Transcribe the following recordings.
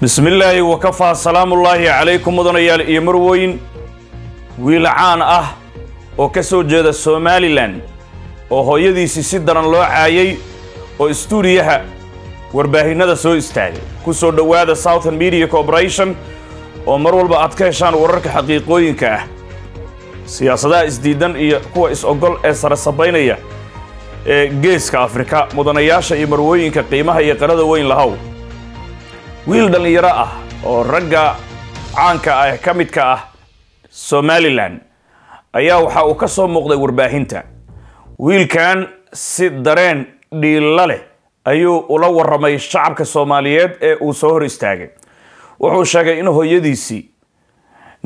bismillaahi wakafaa salaamullaahi calaykum mudanayaal iyo marweyn wiil caan ah oo ka soo jeeda somalilan oo hooyadiisii si daran loo caayay oo istuudiyaha warbaahinnada soo istaagay ku soo dhowaada southern media corporation oo mar walba aad ka heshaan wararka xaqiiqooyinka ah siyaasadaha isdiidan iyo kuwa is-ogol ee sare sabaynaya ee geeska afrika mudanayaasha iyo marwooyinka qiimaha iyo qarada weyn lahow wiil dhallinyaro ah oo ragga caanka ah ka midka ah somalilan ayaa waxa uu ka soo muuqday warbaahinta wiilkan si dareen dhiilla leh ayuu ula waramay shacabka soomaaliyeed ee uu soo hor istaagay wuxuu sheegay in hooyadiisii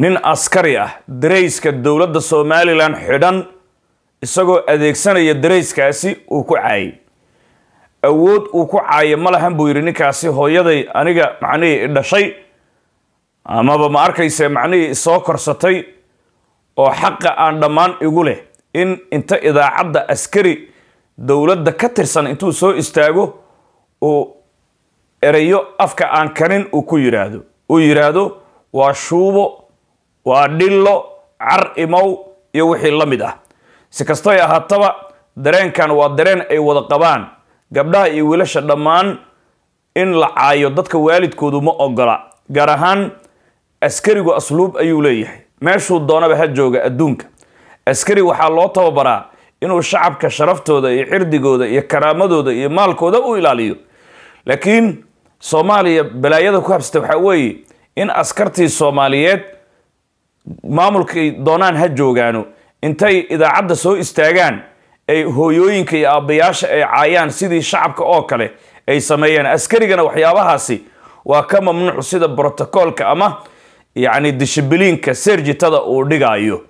nin askari ah darayska dowladda somalilan xidhan isagoo adeegsanaya darayskaasi uu ku caayay awood uu ku caayo ma lahan buu yidhi ninkaasi hooyaday aniga macnihii dhashay amaba ma arkayse macnihii isoo korsatay oo xaqa aan dhammaan igu leh in inta idaacadda askari dowladda ka tirsan intuu soo istaago uu ereyo afka aan karin uu ku yidhaahdo uu yidhaahdo waa shuubo waa dhillo car imow iyo wixii la mid ah si kastay ahaataba dareenkan waa dareen ay wada qabaan gabdhaha iyo wiilasha dhammaan in la caayo dadka waalidkoodu ma ogola gaar ahaan askarigu asluub ayuu leeyahay meeshuu doonaba ha jooga adduunka askari waxaa loo tababaraa inuu shacabka sharaftooda iyo cirdigooda iyo karaamadooda iyo maalkooda u ilaaliyo laakiin soomaaliya balaayada ku habsata waxaa weeye in askartii soomaaliyeed maamulkay doonaan ha joogaano intay idaacadda soo istaagaan ay hooyooyinka iyo aabayaasha ay caayaan sidii shacabka oo kale ay sameeyaan askarigana waxyaabahaasi waa ka mamnuucu sida brotocoolka ama yacni dishibiliinka serjitada uu dhigaayo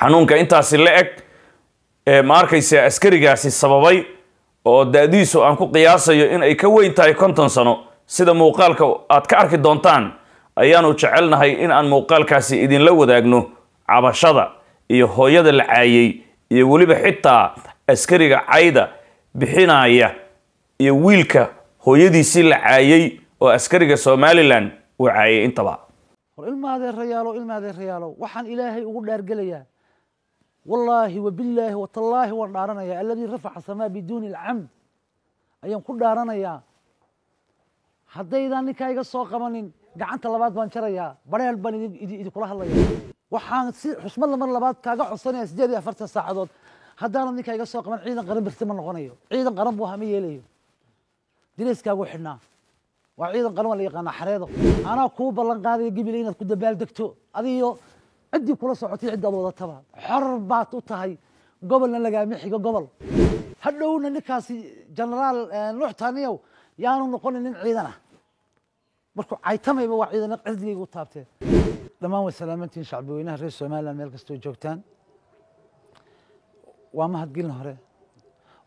xanuunka intaasi la eg ma arkaysa askarigaasi sababay oo da-diisu aan ku qiyaasayo in ay ka weyn tahay konton sano sida muuqaalka aad ka arki doontaan ayaanu jecelnahay in aan muuqaalkaasi idinla wadaagno cabashada iyo hooyada la caayay iyo weliba xitaa askariga cayda bixinaya iyo wiilka hooyadiisii la caayay oo askariga somalilan uu caayay intaba hor ilmaadeerayaalow ilmaadeerayaalow waxaan ilaahay ugu dhaargelayaa wallaahi wabilaahi watallaahi waan dhaaranayaa alladii rafaca samaa biduuni alcamd ayaan ku dhaaranayaa haddaydaan ninkaa iga soo qabanin gacanta labaad baan jarayaa bareel baan idinkula hadlaya waxaan si xusmada mar labaad kaaga codsanaya sideed iyo afartan saacadood haddaanad ninkaa iga soo qaban ciidan qaran birti ma noqonayo ciidan qaran buu hama yeelayo direyskaagu xidhnaa waa ciidan qaran waa la yaqaanaa xareedo anaa kuu ballan qaadaya gebile inaad ku dabaal degto adiyo ciddii kula socotay ciddaad wadataba xor baad u tahay gobolna lagaama xigo gobol hadhowna ninkaasi genaraal eh, nuuxtaniyow yaanu noqonin nin ciidan ah markuu caytamayba waa ciidana cirdigayga u taabteen dhammaan waa salaamantihiin shacbi weynaha reer somalilan meel kastoo joogtaan waa mahadgelin hore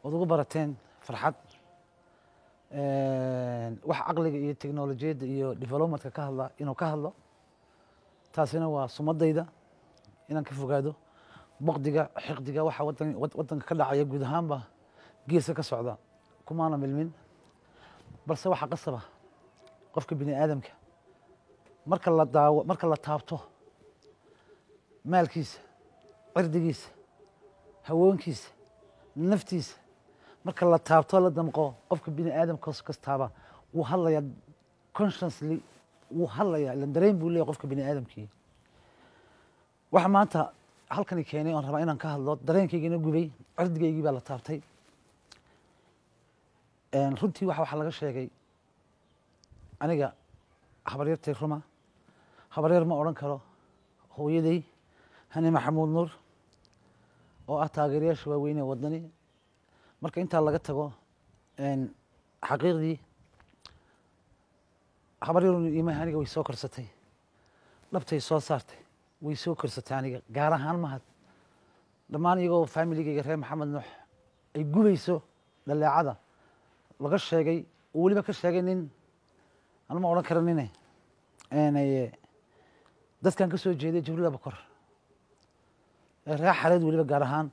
ood ugu barateen farxad wax caqliga iyo technolojiyadda iyo developmentka ka hadla inuu ka hadlo taasina waa sumadayda inaan ka fogaado baqdiga xiqdiga waxa wadanka ka dhacaya guud ahaanba geesa ka socda kumaana milmin balse waxa qasaba qofka bini aadamka marka la daaw marka la taabto maalkiisa cirdigiisa haweenkiisa naftiisa marka la taabto la damqo qofka bini aadamkaas kastaaba wuu hadlayaa consciously wuu hadlayaa ilan dareen buu leeyahay qofka bini aadamkii waxa maanta halkani keenay oon rabaa inaan ka hadlo dareenkaygina gubay cirdigaygii baa la taabtay runtii waxa waxaa laga sheegay aniga habaryartay ruma habaryar ma odhan karo hooyaday hani maxamuud nuur oo ah taageerayaasha waaweyne wadani marka intaa laga tago xaqiiqdii habaryarun iima aniga way soo karsatay dhabtay soo saartay way soo karsatay aniga gaar ahaan mahad dhammaan iyagoo faamiligayga reer maxamed nuux ay gubayso dhaleecada laga sheegay oo weliba ka sheegay nin an ma odhan kara nine dadkan ka soo jeeday jibriil abakor ee ree xareed weliba gaar ahaan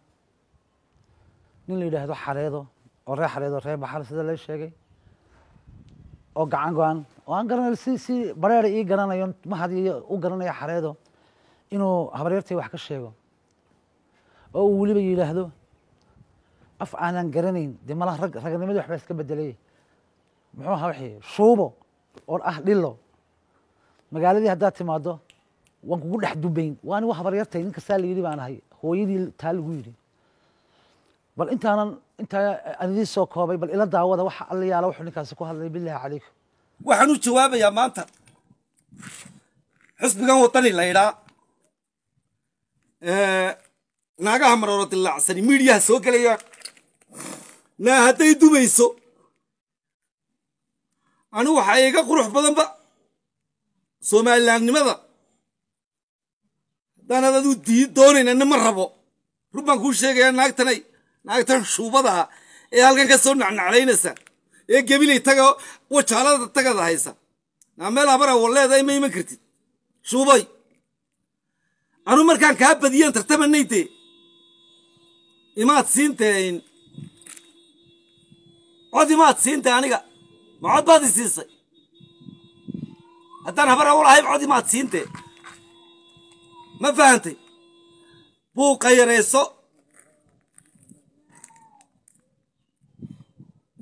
nin la yidhaahdo xareedo oo ree xareedo oo ree baxal sida la sheegay oo gacan go-an oo aan garana si si bareera ii garanayo mahad u garanaya xareedo inuu habaryartay wax ka sheego oo uu weliba yidhaahdo af aanaan garanayn de malaha rag raganimadi waxbaa iska bedelay muxuu aha wixii shuubo oo ah dhilo magaaladii haddaad timaado waan kugu dhex dubayn waani wax habaryartay ninka saa layidhi baan ahay hooyadii taa lagu yidhi bal intaanan intaa adidii soo koobay bal ila daawada waxa alla yaala wuxuu ninkaasi ku hadlay bilaahi calaykum waxaan u jawaabayaa maanta xisbigan wadani la idhaa naagaha marooro dilaacsani miidiyaha soo gelaya naa hadday dubayso anu waxaa iga qurux badanba soomaalilannimada haddaanaad aduu diid doonayna ma rabo run baan kuu sheegayaa naagtanay naagtan shuubadaa ee halkan ka soo nacnaclaynaysa ee gebinay taga wajaalada tagada haysa naa meel abara walleedahay ma iman kartid shuubay anu markaan kaa badiyeen tartamanay dee imaad siinteen cod imaad siintay aniga ma cod baad isiisay haddaan habara u lahay cod imaad siintee ma fahantay buuqa yarayso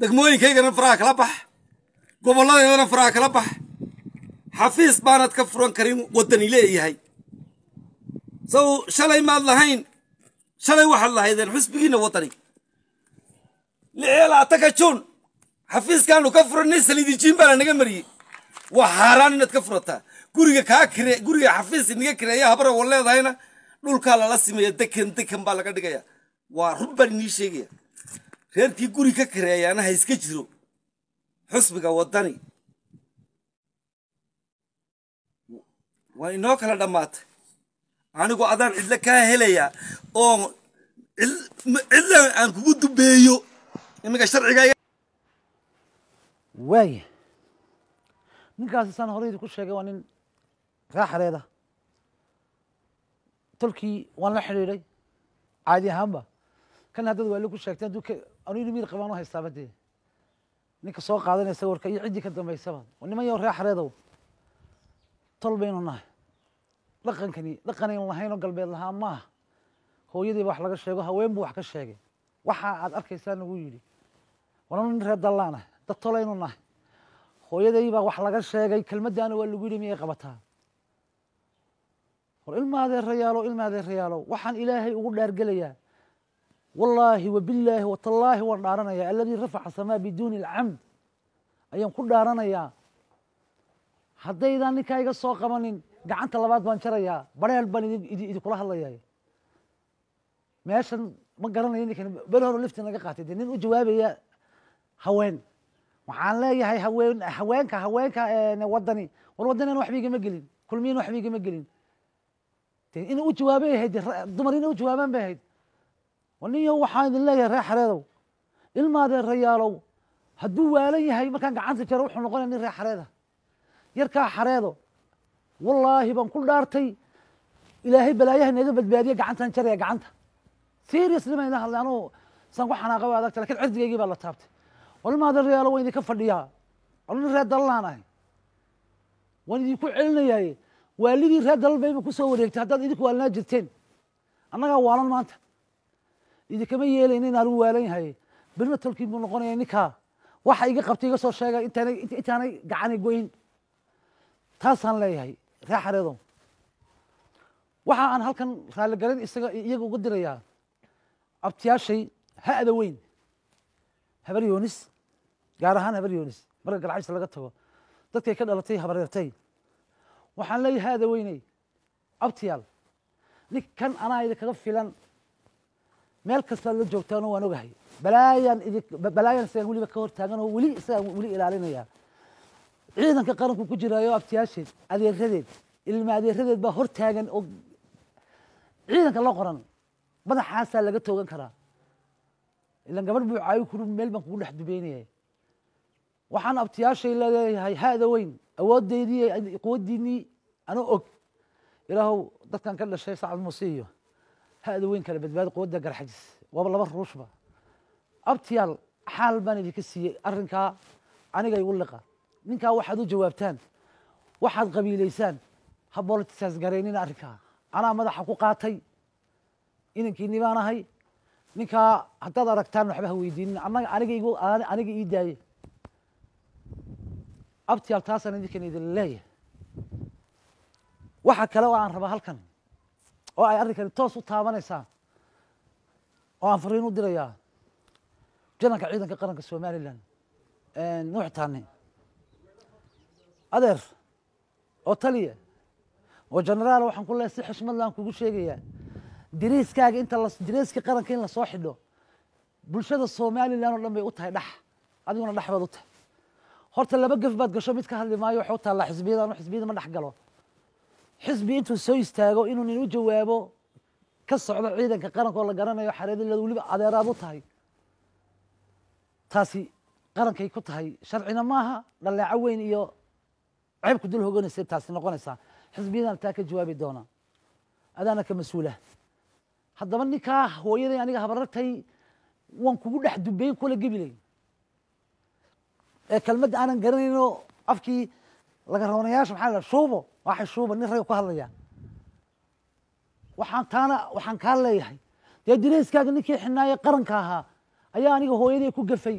degmooyinkaygana faraha kala bax gobolladaydana faraha kala bax xafiis baanad ka furan karin waddani leeyahay sow shalay maad lahayn shalay waxaad lahaydeen xusbigiinna waddani lix juun xafiiskaanu ka furanay saliidijiin la naga mariyey waa xaaraan inaad ka furataa guriga kaa kre guriga xafiis inaga kireeya habara wa leedahayna dhulkaa lala simeeya dekan dekan baa laga dhigaya waa run baan inii sheegaya reerkii guri ka kireeyaana ha iska jiro xusbiga wadani waa inoo kala dhammaatay anigu adaan cidlo kaa helayaa oo cidlan aan kugu dubeeyo inaga sharciga waaya ninkaasi saan horeydi ku sheegay waa nin raaxareeda tolkii waan la xidhiidhay caadi ahaanba kan haddad waali ku sheegtay hadduu anu yidhi miir qabaan u haystaaba dee ninka soo qaadanaysa warka iyo ciddii ka dambaysaba niman yow raaxareedow tol baynu nahay dhaqankani dhaqanaynu lahaynoo galbeed lahaa maaha hooyadiiba wax laga sheego haween buu wax ka sheegay waxa aad arkaysaa nagu yidhi waranu reer dallaan dad tolaynu nahay hooyaday baa wax laga sheegay kelmaddaana waa lagu yidhi miyay qabataa war ilmaadeerayaalow ilmaadeerayaalow waxaan ilaahay ugu dhaargelayaa wallaahi wabillaahi watallaahi waan dhaaranayaa aladii rafaca samaa biduuni alcamd ayaan ku dhaaranayaa haddaydaan ninkaa iga soo qabanin gacanta labaad baan jarayaa bareel baan idinkula hadlayaa meeshan ma garanayo ninkan berhoro lifti laga qaatay de nin u jawaabaya haween waxaan leeyahay haween haweenka haweenka wadani war wadanan wax miigama gelin kulmiyin wax miigama gelin inu u jawaabay ahayd dumar inay u jawaabaan bay ahayd niyo waxaan idin leeyahay reer ilmaadee rayaalow hadduu waalan yahay markaan gacanta jaro wuxuu noqonaya nin reer yarkaa xareedo wallaahi baan ku dhaartay ilaahay balaayaha neega badbaadiye gacantaan jaraya gacanta seriously baan idin hadlay anuu saan ku adagta lakin cirdigaygii baa la taabtay olmaada reaalo waan idinka fadhiyaa olna reer dalalaan ahay waan idinku celinayaaye waalidii reer dalal ba ima ku soo wareegtay haddaad idinku waalanaa jirteen annagaa waalan maanta idinkama yeelayna in aanu waalan yahay birna tolkiin buu noqonaya ninkaa waxa iga qabtay iga soo sheega intaanay gacani goyin taasaan leeyahay ree xareedow waxa aan halkan raaligalin isaga iyaga uga dirayaa abtiyaashay ha-da weyn habar yoonis gaar ahaan habar yoonis marka galcaysta laga tago dadkay ka dhalatay habareertay waxaan leeyahy haada weyney abtiyaal kan anaa idinkaga filan meel kastaad la joogtaano waan ogahay balaayaan idi balaayaan isagaan weliba ka hortaagan oo weli isagaan weli ilaalinayaa ciidanka qaranku ku jiraayo abtiyaasheed adeeradeed ilma adeeradeed baa hortaagan oo ciidanka la qoran madaxaasaa laga toogan karaa ilan gabar buu caawi kuri meel baan kugu dhex dubeynayay waxaan abtiyaashay leeyahay haada weyn awoodeydii quwadiinii anoo og ilaahow dadkan ka dhashay sacad muuse iyo weyn kale badbaado quwadda garxajis waaba laba ruushba abtiyaal xaal baan idinka siiyey arrinkaa aniga igu liqa ninkaa waxaad u jawaabtaan waxaad qabiilaysaan ha bolotisas garaynin arrinkaa anaa madaxa ku qaatay inankii nibaanahay ninkaa haddaad aragtaan waxba ha weydiinin annaga aniga aniga ii daaye abtial taasaan idinkan idin leeyahay waxa kale oo aan rabaa halkan oo ay arrinkani toos u taabanaysaa oo aan fariin u dirayaa janalka ciidanka qaranka somalilan nuux taane adeer oo taliya oo jenaraal waxaan ku leeyahay si xishmad laan kugu sheegayaa dariiskaaga inta dareyska qaranka in lasoo xidho bulshada somalilan oo dhan bay u tahay dhax adiguna dhax baad u tahay horta laba gef baad gasho mid ka hadli maayo waxuu taallaa xisbiyadaan xisbiyada ma dhex galo xisbi intuu soo istaago inuu nin u jawaabo ka socdo ciidanka qaranka oo la garanayo xareedilada weliba adeeraad u tahay taasi qarankay ku tahay sharcina maaha dhaleeco weyn iyo ceebku dul hoganaysa taasi noqonaysaa xisbiyadan taa ka jawaabi doona adaana ka mas-uula haddaba ninkaa hooyaday aniga habarartay waan kugu dhex dumbeyn kula gebilay ee kelmadda aanan garanayno afkii laga roonayaasha maxaa la shuubo waxay shuuba nin ragga ku hadlaya waxaan taana waxaan kaa leeyahay dee dirayskaaga ninkii xinaaye qaranka ahaa ayaa aniga hooyaday ku gafay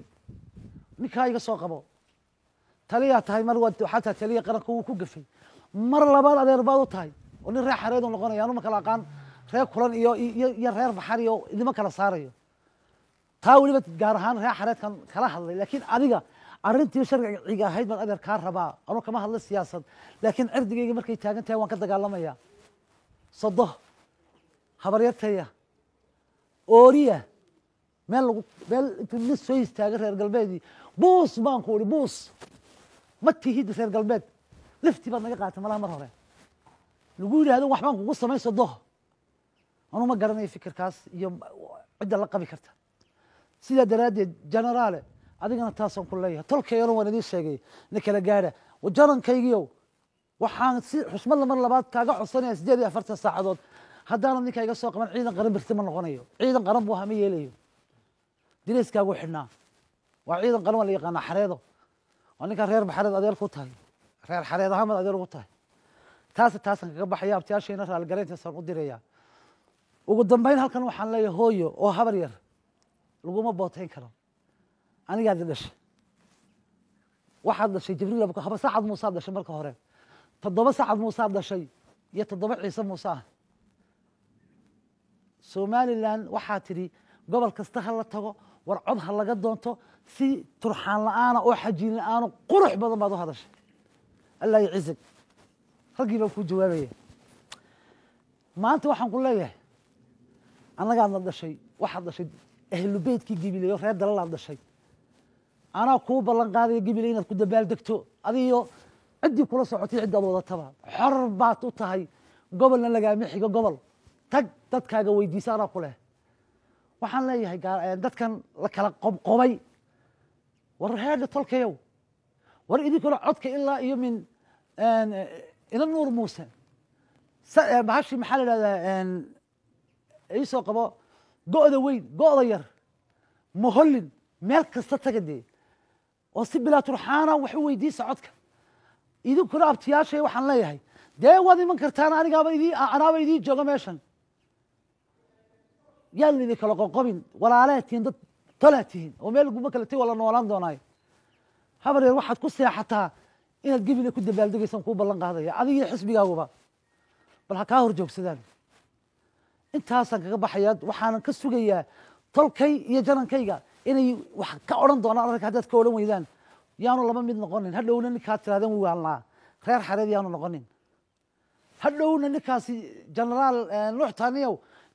ninkaa iga soo qabo taliyaa tahay mar waxaa tahay taliya qaranka wuu ku gafay mar labaad adeer baad u tahay oo nin ree xareedu noqonaya anu kala aqaan reer kulan iyo iyo reer baxar iyo idima kala saarayo taa weliba gaar ahaan ree xareedkan kala hadlay laakiin adiga arrintii sharciga ahayd baan adeer kaa rabaa anuu kama hadla siyaasad laakiin cirdigayga markay taagan tahay waan ka dagaalamaya sodo habaryartaya ooriya meel lagu meel intii soo istaaga reer galbeedii buus baan ku idhi buus ma tihid reer galbeed laftii baad naga qaatay malaha mar hore lagu yidhaahdo waxbaan kugu samayn sodo anuma garanayo fikirkaas iyo cidda la qabi karta sidaa daraaddeed jenaraale adigana taasaan ku leeyahay tolkaygana waan idiin sheegay na kala gaadha jarankaygiiow waxaan si xusmada mar labaad kaaga codsanaya sideed iyo afartan saacadood haddaanan ninkaa iga soo qaban ciidan qaran birti ma noqonayo ciidan qaran buu hama yeelayo direyskaagu xidhnaa waa ciidan qaran waa la yaqaanaa xareedo waa ninkaa reer baxareed adeer ku tahay reer xareed ahamed adeer ugu tahay taasa taasaan kaga baxaya abtiyaasheena raalgarayntaasaan u dirayaa ugu dambayn halkan waxaan leeyahay hooyo oo habar yar laguma bootayn karo anigaadi dhashay waxaad dhashay jibriil habar saacad muusaad dhashay marka hore toddoba saacad muusaad dhashay iyo toddoba ciise muuse ah somalilan waxaa tidhi gobol kasta ha la tago war cod ha laga doonto si turxaan la-aana ah oo xajiin la-aano ah, qurux badan baad u hadashay allah iyo cizig baa kuu jawaabaya maanta waxaan ku leeyahay annagaadna dhashay waxaad dhashay ahlubeydkii oo reer dalalaad dhashay anaa kuu ballan qaadaya gibiley inaad ku dabaal degto adiyo ciddii kula socotay ciddaad wadataba xor baad u tahay gobolna lagaama xigo gobol tag dadkaaga weydiisa anaa ku leh waxaan leeyahay dadkan la kala qobqobay war heedha tolkayow war idinkuna codka ilaa iyo min ila nuur muuse bahashi maxaa la idhahdaa iisoo qabo go'da weyn go'da yar mahollin meel kasta taga dee oo si bilaa turxaana wax u weydiisa codka idinkuna abtiyaashay waxaan leeyahay dee waad iman kartaan anigaaba idii anaaba idii joogo meeshan yaan laydin kala qoqobin walaalaa tihin dad tolaa tihin oo meel guma kala tegi waa la noolaan doonaay habar yar waxaad ku seexataa inaad gebile ku dabaaldegaysaan kuu ballan qaadaya adigii xisbigaaguba bal ha kaa hor joogsadaan intaasaan kaga baxaya waxaanan ka sugayaa tolkay iyo janankayga inay wax ka odhan doonaan arrinka haddaad ka odhan weydaan yaanu laba mid noqonin hadhowna ninkaad tirahdeen waalnaa reer xareed yaanu noqonin hadhowna ninkaasi genaraal eh, nuux taniyow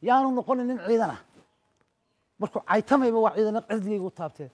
yaanu noqonin nin ciidan ah markuu caytamayba waa ciidana cirdigayga u taabteen